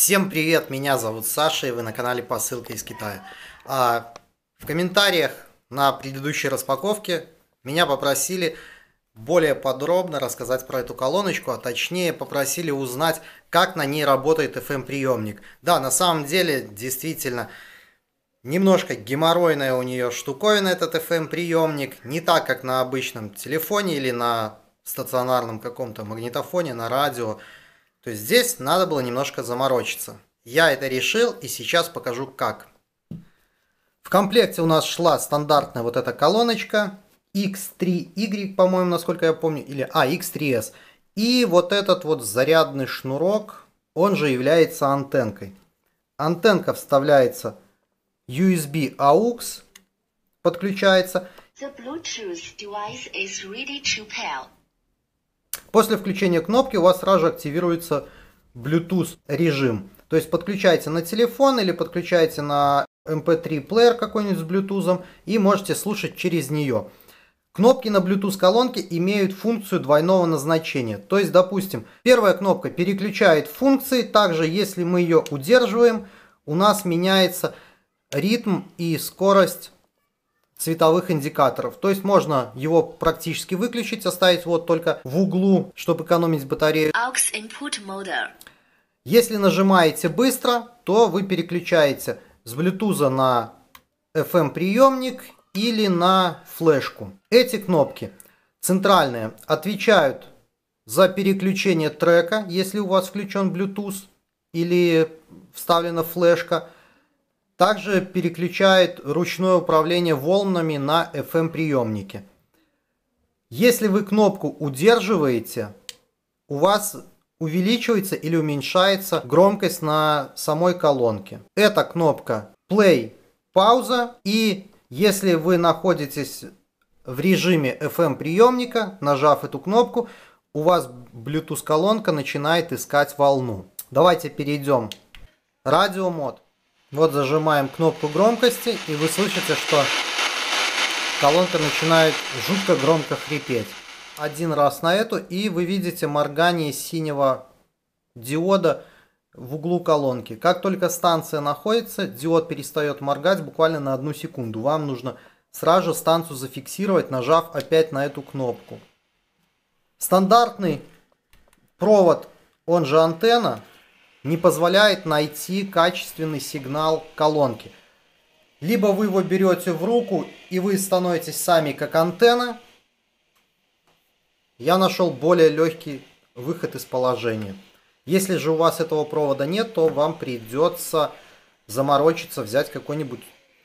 Всем привет, меня зовут Саша, и вы на канале Посылка из Китая. А, в комментариях на предыдущей распаковке меня попросили более подробно рассказать про эту колоночку, а точнее попросили узнать, как на ней работает FM-приемник. Эм да, на самом деле, действительно, немножко геморройная у нее штуковина этот FM-приемник, эм не так, как на обычном телефоне или на стационарном каком-то магнитофоне, на радио. То есть здесь надо было немножко заморочиться. Я это решил и сейчас покажу как. В комплекте у нас шла стандартная вот эта колоночка X3Y, по-моему, насколько я помню, или а, X3S. И вот этот вот зарядный шнурок, он же является антенкой. Антенка вставляется USB AUX, подключается. The Bluetooth device is ready to pair. После включения кнопки у вас сразу же активируется Bluetooth режим. То есть подключаете на телефон или подключаете на MP3 эм плеер какой-нибудь с Bluetooth и можете слушать через нее. Кнопки на Bluetooth колонке имеют функцию двойного назначения. То есть, допустим, первая кнопка переключает функции, также если мы ее удерживаем, у нас меняется ритм и скорость цветовых индикаторов. То есть можно его практически выключить, оставить вот только в углу, чтобы экономить батарею. AUX input motor. Если нажимаете быстро, то вы переключаете с Bluetooth на FM приемник или на флешку. Эти кнопки центральные отвечают за переключение трека, если у вас включен Bluetooth или вставлена флешка – также переключает ручное управление волнами на FM-приемнике. Эм если вы кнопку удерживаете, у вас увеличивается или уменьшается громкость на самой колонке. Это кнопка Play, пауза. И если вы находитесь в режиме FM эм приемника, нажав эту кнопку, у вас Bluetooth колонка начинает искать волну. Давайте перейдем. Радиомод. Вот зажимаем кнопку громкости, и вы слышите, что колонка начинает жутко громко хрипеть. Один раз на эту, и вы видите моргание синего диода в углу колонки. Как только станция находится, диод перестает моргать буквально на одну секунду. Вам нужно сразу же станцию зафиксировать, нажав опять на эту кнопку. Стандартный провод, он же антенна, не позволяет найти качественный сигнал колонки. Либо вы его берете в руку и вы становитесь сами как антенна. Я нашел более легкий выход из положения. Если же у вас этого провода нет, то вам придется заморочиться, взять какой-нибудь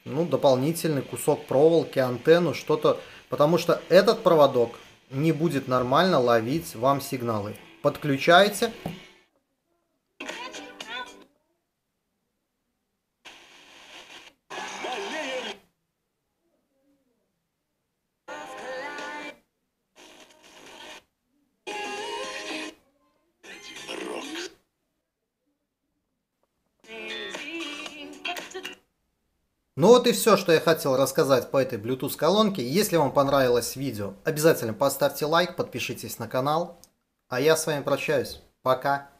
ну, дополнительный кусок проволоки, антенну, что-то. Потому что этот проводок не будет нормально ловить вам сигналы. Подключаете, Ну вот и все, что я хотел рассказать по этой Bluetooth колонке. Если вам понравилось видео, обязательно поставьте лайк, подпишитесь на канал. А я с вами прощаюсь. Пока.